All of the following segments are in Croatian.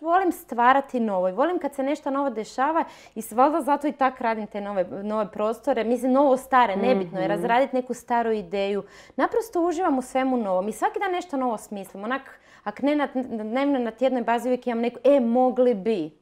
volim stvarati novo i volim kad se nešto novo dešava i valjda zato i tak radim te nove, nove prostore. Mislim, novo stare, nebitno je mhm. razraditi neku staru ideju. Naprosto uživam u svemu novom i svaki dan nešto novo smislim. Onak, ako ne na dnevnoj, na tjednoj bazi uvijek imam neku, e, mogli bi.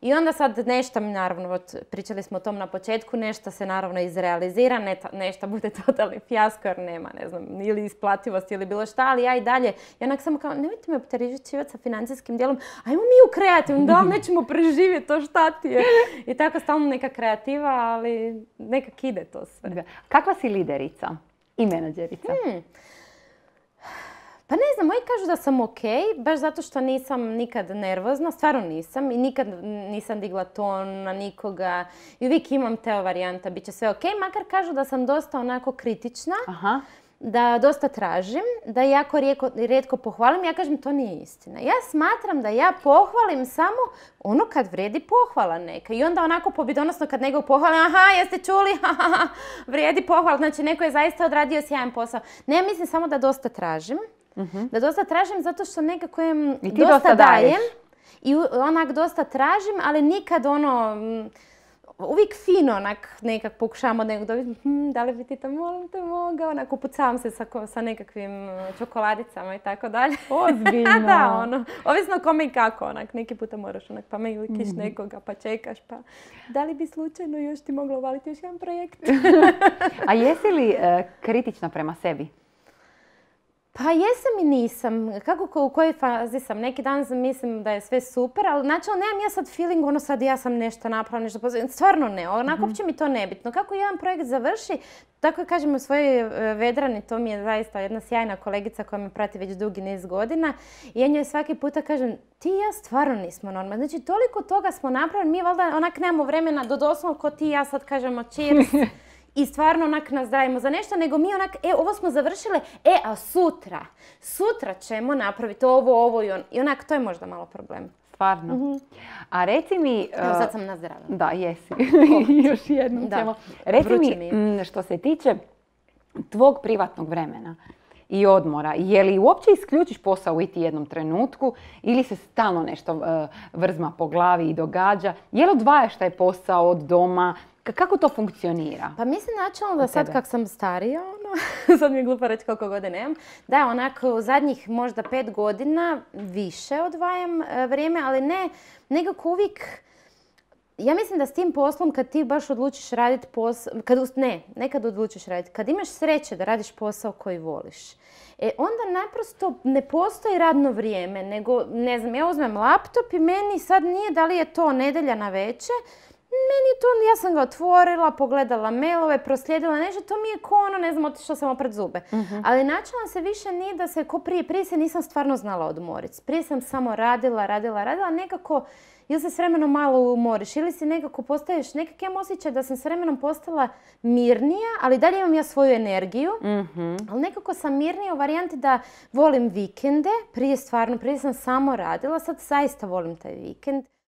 I onda sad nešto naravno, pričali smo o tom na početku, nešto se naravno izrealizira, nešto bude totalni fijasko jer nema, ne znam, ili isplativost ili bilo šta, ali ja i dalje. I onak samo kao, nemojte me opterećivati sa financijskim dijelom, ajmo mi u kreativnom, da nećemo preživjeti, to šta ti je. I tako stalno neka kreativa, ali nekak ide to sve. Kakva si liderica i menadžerica? Hmm znam, moji kažu da sam ok, baš zato što nisam nikad nervozna, stvarno nisam i nikad nisam digla ton na nikoga i uvijek imam teo varijanta, bit će sve ok, makar kažu da sam dosta onako kritična. Aha da dosta tražim, da jako redko pohvalim, ja kažem to nije istina. Ja smatram da ja pohvalim samo ono kad vredi pohvala neka. I onda onako pobjedonosno kad nego pohvalim, aha, jeste čuli, vredi vrijedi pohvala. Znači neko je zaista odradio sjajan posao. Ne, mislim samo da dosta tražim. Mhm. Da dosta tražim zato što nekako im dosta, dajem. I onak dosta tražim, ali nikad ono, uvijek fino onak nekak pokušavam od nekog dobiti, hm, da li bi ti to molim te mogao, onak upucavam se sa, nekakvim čokoladicama i tako dalje. Ozbiljno. da, ono, ovisno kome i kako, onak, neki puta moraš onak pa me mm. nekoga pa čekaš pa da li bi slučajno još ti moglo uvaliti još jedan projekt. A jesi li e, kritična prema sebi? Pa jesam i nisam. Kako, u kojoj fazi sam? Neki dan mislim da je sve super, ali znači nemam ja sad feeling, ono sad ja sam nešto napravila, nešto Stvarno ne, onako mhm. uopće mi to nebitno. Kako jedan projekt završi, tako kažem u svojoj e, vedrani, to mi je zaista jedna sjajna kolegica koja me prati već dugi niz godina. I ja njoj svaki puta kažem, ti i ja stvarno nismo normalni. Znači toliko toga smo napravili, mi valjda onak nemamo vremena do doslovno ko ti i ja sad kažemo cheers. i stvarno onak za nešto, nego mi onak, e, ovo smo završile, e, a sutra, sutra ćemo napraviti ovo, ovo i on. I onak, to je možda malo problem. Stvarno. Mhm. A reci mi... E, sad sam Da, jesi. Još jednom da. ćemo. Reci mi, mm, što se tiče tvog privatnog vremena i odmora. Je li uopće isključiš posao u iti jednom trenutku ili se stalno nešto e, vrzma po glavi i događa? Je li odvajaš taj posao od doma? kako to funkcionira? Pa mislim načelno da sad kak sam starija, ono, sad mi je glupa reći koliko godina imam, da onako u zadnjih možda pet godina više odvajam e, vrijeme, ali ne, nekako uvijek ja mislim da s tim poslom kad ti baš odlučiš raditi posao, kad, ne, ne kad odlučiš raditi, kad imaš sreće da radiš posao koji voliš, e, onda naprosto ne postoji radno vrijeme, nego, ne znam, ja uzmem laptop i meni sad nije da li je to nedelja na veče, meni to, ja sam ga otvorila, pogledala mailove, proslijedila nešto, to mi je ko ono, ne znam, otišla sam opred zube. Mhm. Ali načela se više nije da se ko prije, prije se nisam stvarno znala odmoriti. Prije sam samo radila, radila, radila, nekako ili se s vremenom malo umoriš ili si nekako postaješ, nekak imam osjećaj da sam s vremenom postala mirnija, ali dalje imam ja svoju energiju, mhm. ali nekako sam mirnija u varijanti da volim vikende, prije stvarno, prije sam samo radila, sad zaista volim taj vikend.